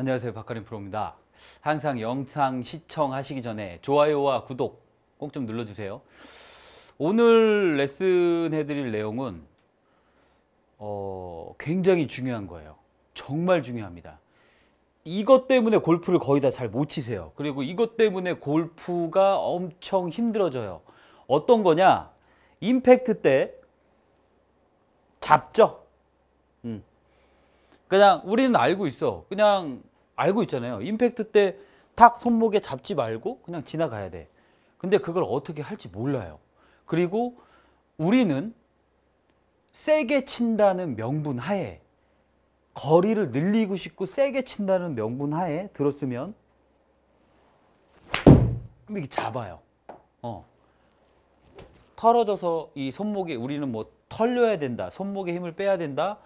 안녕하세요 박가림 프로입니다 항상 영상 시청하시기 전에 좋아요와 구독 꼭 좀 눌러주세요 오늘 레슨 해드릴 내용은 어, 굉장히 중요한 거예요 정말 중요합니다 이것 때문에 골프를 거의 다 잘 못 치세요 그리고 이것 때문에 골프가 엄청 힘들어져요 어떤 거냐 임팩트 때 잡죠 음. 그냥 우리는 알고 있어. 그냥 알고 있잖아요. 임팩트 때 탁 손목에 잡지 말고 그냥 지나가야 돼. 근데 그걸 어떻게 할지 몰라요. 그리고 우리는 세게 친다는 명분 하에 거리를 늘리고 싶고 세게 친다는 명분 하에 들었으면 이렇게 잡아요. 어. 털어져서 이 손목에 우리는 뭐 털려야 된다. 손목에 힘을 빼야 된다.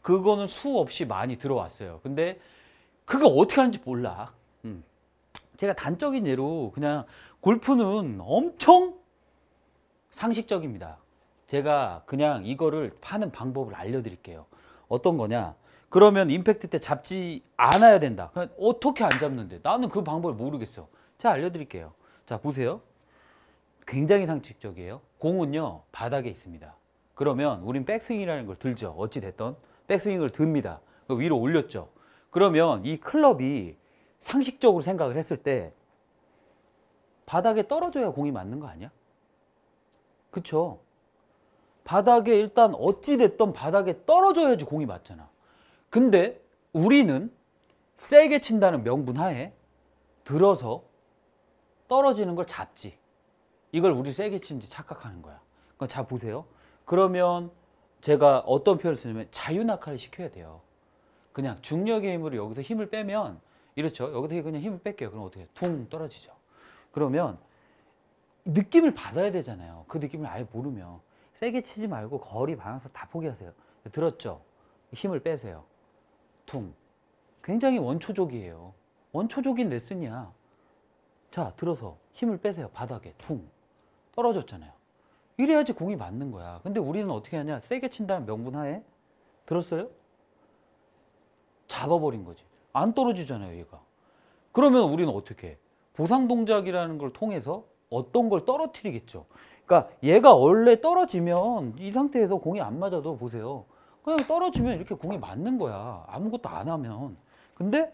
그거는 수 없이 많이 들어왔어요. 근데 그거 어떻게 하는지 몰라. 음. 제가 단적인 예로 그냥 골프는 엄청 상식적입니다. 제가 그냥 이거를 파는 방법을 알려드릴게요. 어떤 거냐. 그러면 임팩트 때 잡지 않아야 된다. 그냥 그러니까 어떻게 안 잡는데? 나는 그 방법을 모르겠어. 제가 알려드릴게요. 자, 보세요. 굉장히 상식적이에요. 공은요, 바닥에 있습니다. 그러면 우린 백스윙이라는 걸 들죠. 어찌됐던 백스윙을 듭니다. 그 위로 올렸죠. 그러면 이 클럽이 상식적으로 생각을 했을 때 바닥에 떨어져야 공이 맞는 거 아니야? 그쵸? 바닥에 일단 어찌됐던 바닥에 떨어져야지 공이 맞잖아. 근데 우리는 세게 친다는 명분 하에 들어서 떨어지는 걸 잡지. 이걸 우리 세게 친지 착각하는 거야. 그러니까 자 보세요. 그러면 제가 어떤 표현을 쓰냐면 자유낙하를 시켜야 돼요. 그냥 중력의 힘으로 여기서 힘을 빼면 이렇죠. 여기서 그냥 힘을 뺄게요. 그럼 어떻게 퉁 떨어지죠. 그러면 느낌을 받아야 되잖아요. 그 느낌을 아예 모르면 세게 치지 말고 거리 방향성 다 포기하세요. 들었죠? 힘을 빼세요. 퉁. 굉장히 원초적이에요. 원초적인 레슨이야. 자, 들어서 힘을 빼세요. 바닥에 퉁. 떨어졌잖아요. 이래야지 공이 맞는 거야. 근데 우리는 어떻게 하냐? 세게 친다는 명분 하에 들었어요? 잡아버린 거지. 안 떨어지잖아요, 얘가. 그러면 우리는 어떻게 해? 보상 동작이라는 걸 통해서 어떤 걸 떨어뜨리겠죠. 그러니까 얘가 원래 떨어지면 이 상태에서 공이 안 맞아도 보세요. 그냥 떨어지면 이렇게 공이 맞는 거야. 아무것도 안 하면. 근데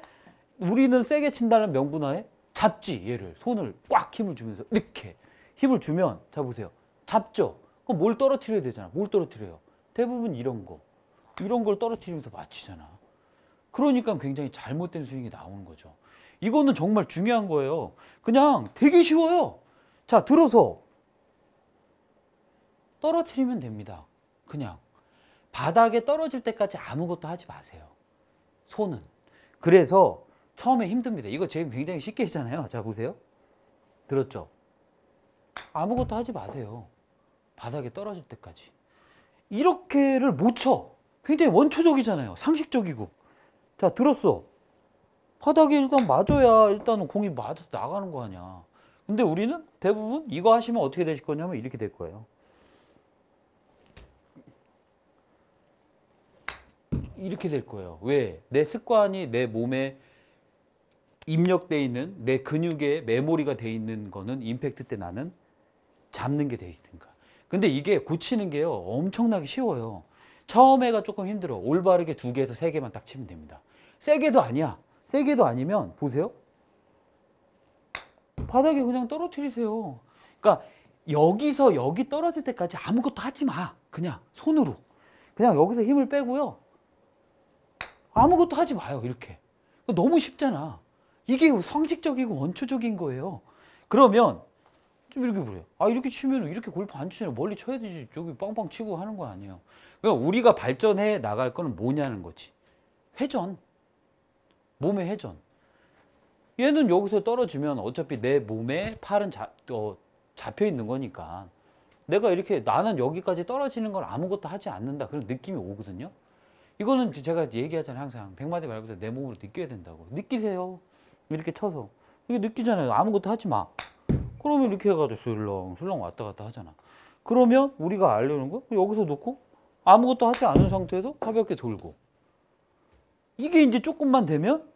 우리는 세게 친다는 명분하에 잡지 얘를 손을 꽉 힘을 주면서 이렇게 힘을 주면 자 보세요. 잡죠. 그럼 뭘 떨어뜨려야 되잖아. 뭘 떨어뜨려요? 대부분 이런 거. 이런 걸 떨어뜨리면서 맞히잖아. 그러니까 굉장히 잘못된 스윙이 나오는 거죠. 이거는 정말 중요한 거예요. 그냥 되게 쉬워요. 자, 들어서 떨어뜨리면 됩니다. 그냥. 바닥에 떨어질 때까지 아무것도 하지 마세요. 손은. 그래서 처음에 힘듭니다. 이거 지금 굉장히 쉽게 했잖아요. 자, 보세요. 들었죠? 아무것도 하지 마세요. 바닥에 떨어질 때까지. 이렇게를 못 쳐. 굉장히 원초적이잖아요. 상식적이고. 자, 들었어. 바닥에 일단 맞아야 일단 공이 맞아 나가는 거 아니야. 근데 우리는 대부분 이거 하시면 어떻게 되실 거냐면 이렇게 될 거예요. 이렇게 될 거예요. 왜? 내 습관이 내 몸에 입력돼 있는 내 근육에 메모리가 돼 있는 거는 임팩트 때 나는 잡는 게 돼 있는 거 근데 이게 고치는 게요. 엄청나게 쉬워요. 처음에가 조금 힘들어. 올바르게 두 개에서 세 개만 딱 치면 됩니다. 세개도 아니야. 세개도 아니면 보세요. 바닥에 그냥 떨어뜨리세요. 그러니까 여기서 여기 떨어질 때까지 아무것도 하지 마. 그냥 손으로. 그냥 여기서 힘을 빼고요. 아무것도 하지 마요. 이렇게. 너무 쉽잖아. 이게 상식적이고 원초적인 거예요. 그러면 좀 이렇게 부려요. 아 이렇게 치면 이렇게 골프 안치잖아 멀리 쳐야 되지. 저기 빵빵 치고 하는 거 아니에요. 그러니까 우리가 발전해 나갈 거 뭐냐는 거지. 회전. 몸의 회전. 얘는 여기서 떨어지면 어차피 내 몸에 팔은 자, 어, 잡혀 있는 거니까 내가 이렇게 나는 여기까지 떨어지는 걸 아무것도 하지 않는다 그런 느낌이 오거든요. 이거는 제가 얘기하잖아요. 항상 백마디 말보다 내 몸으로 느껴야 된다고. 느끼세요. 이렇게 쳐서. 이게 느끼잖아요. 아무것도 하지 마. 그러면 이렇게 해가지고 슬렁슬렁 왔다 갔다 하잖아. 그러면 우리가 알려는 거 여기서 놓고 아무것도 하지 않은 상태에서 가볍게 돌고 이게 이제 조금만 되면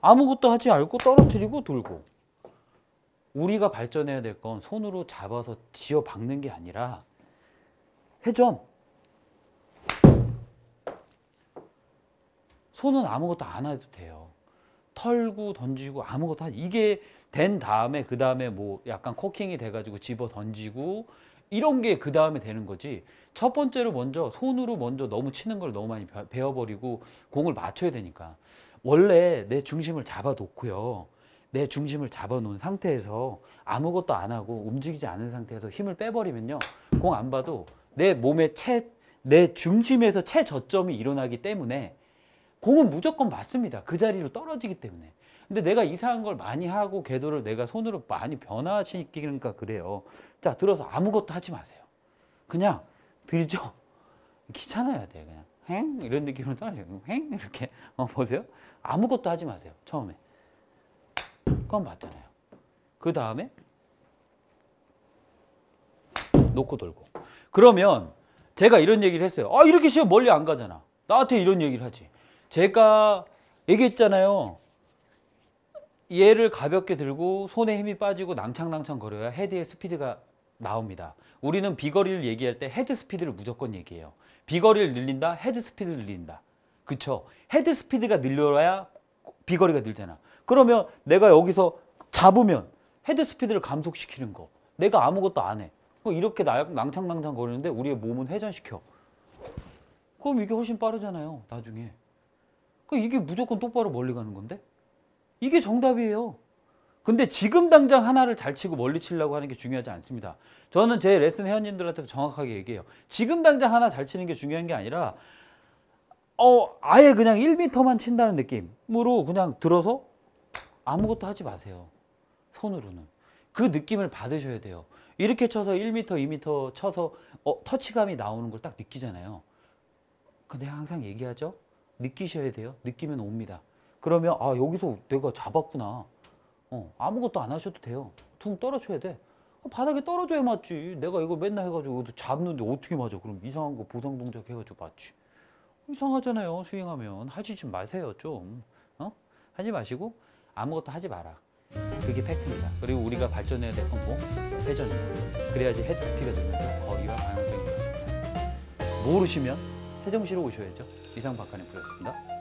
아무것도 하지 않고 떨어뜨리고 돌고 우리가 발전해야 될 건 손으로 잡아서 지어 박는 게 아니라 회전 손은 아무것도 안 해도 돼요 털고 던지고 아무것도 하지 이게 된 다음에 그 다음에 뭐 약간 코킹이 돼가지고 집어 던지고 이런 게 그 다음에 되는 거지 첫 번째로 먼저 손으로 먼저 너무 치는 걸 너무 많이 배워버리고 공을 맞춰야 되니까 원래 내 중심을 잡아놓고요 내 중심을 잡아놓은 상태에서 아무것도 안 하고 움직이지 않은 상태에서 힘을 빼버리면요 공 안 봐도 내 몸의 채, 내 중심에서 최저점이 일어나기 때문에 공은 무조건 맞습니다 그 자리로 떨어지기 때문에 근데 내가 이상한 걸 많이 하고 궤도를 내가 손으로 많이 변화시키니까 그래요. 자, 들어서 아무것도 하지 마세요. 그냥 들죠. 귀찮아야 돼요. 그냥 행 이런 느낌으로 떨어져요. 행 이렇게 어, 보세요. 아무것도 하지 마세요. 처음에. 그건 맞잖아요. 그 다음에 놓고 돌고. 그러면 제가 이런 얘기를 했어요. 아 이렇게 쉬면 멀리 안 가잖아. 나한테 이런 얘기를 하지. 제가 얘기했잖아요. 얘를 가볍게 들고 손에 힘이 빠지고 낭창낭창 거려야 헤드의 스피드가 나옵니다. 우리는 비거리를 얘기할 때 헤드 스피드를 무조건 얘기해요. 비거리를 늘린다, 헤드 스피드를 늘린다. 그쵸? 헤드 스피드가 늘려야 비거리가 늘잖아. 그러면 내가 여기서 잡으면 헤드 스피드를 감속시키는 거. 내가 아무것도 안 해. 뭐 이렇게 낭창낭창 거리는데 우리의 몸은 회전시켜. 그럼 이게 훨씬 빠르잖아요. 나중에. 그 이게 무조건 똑바로 멀리 가는 건데? 이게 정답이에요. 근데 지금 당장 하나를 잘 치고 멀리 치려고 하는 게 중요하지 않습니다. 저는 제 레슨 회원님들한테 도 정확하게 얘기해요. 지금 당장 하나 잘 치는 게 중요한 게 아니라 어 아예 그냥 1미터만 친다는 느낌으로 그냥 들어서 아무것도 하지 마세요. 손으로는. 그 느낌을 받으셔야 돼요. 이렇게 쳐서 1미터2미터 쳐서 어, 터치감이 나오는 걸 딱 느끼잖아요. 근데 항상 얘기하죠. 느끼셔야 돼요. 느끼면 옵니다. 그러면 아 여기서 내가 잡았구나. 어, 아무것도 안 하셔도 돼요. 퉁떨어져야 돼. 어, 바닥에 떨어져야 맞지. 내가 이거 맨날 해가지고 잡는데 어떻게 맞아. 그럼 이상한 거 보상 동작 해가지고 맞지. 어, 이상하잖아요. 스윙하면. 하지 좀 마세요. 좀. 어? 하지 마시고 아무것도 하지 마라. 그게 팩트입니다. 그리고 우리가 발전해야 될건 뭐? 회전이에요 그래야지 헤드스피가 되면서 거리와 방향성이 좋아집니다. 모르시면 세정시로 오셔야죠. 이상 박한의 부였습니다.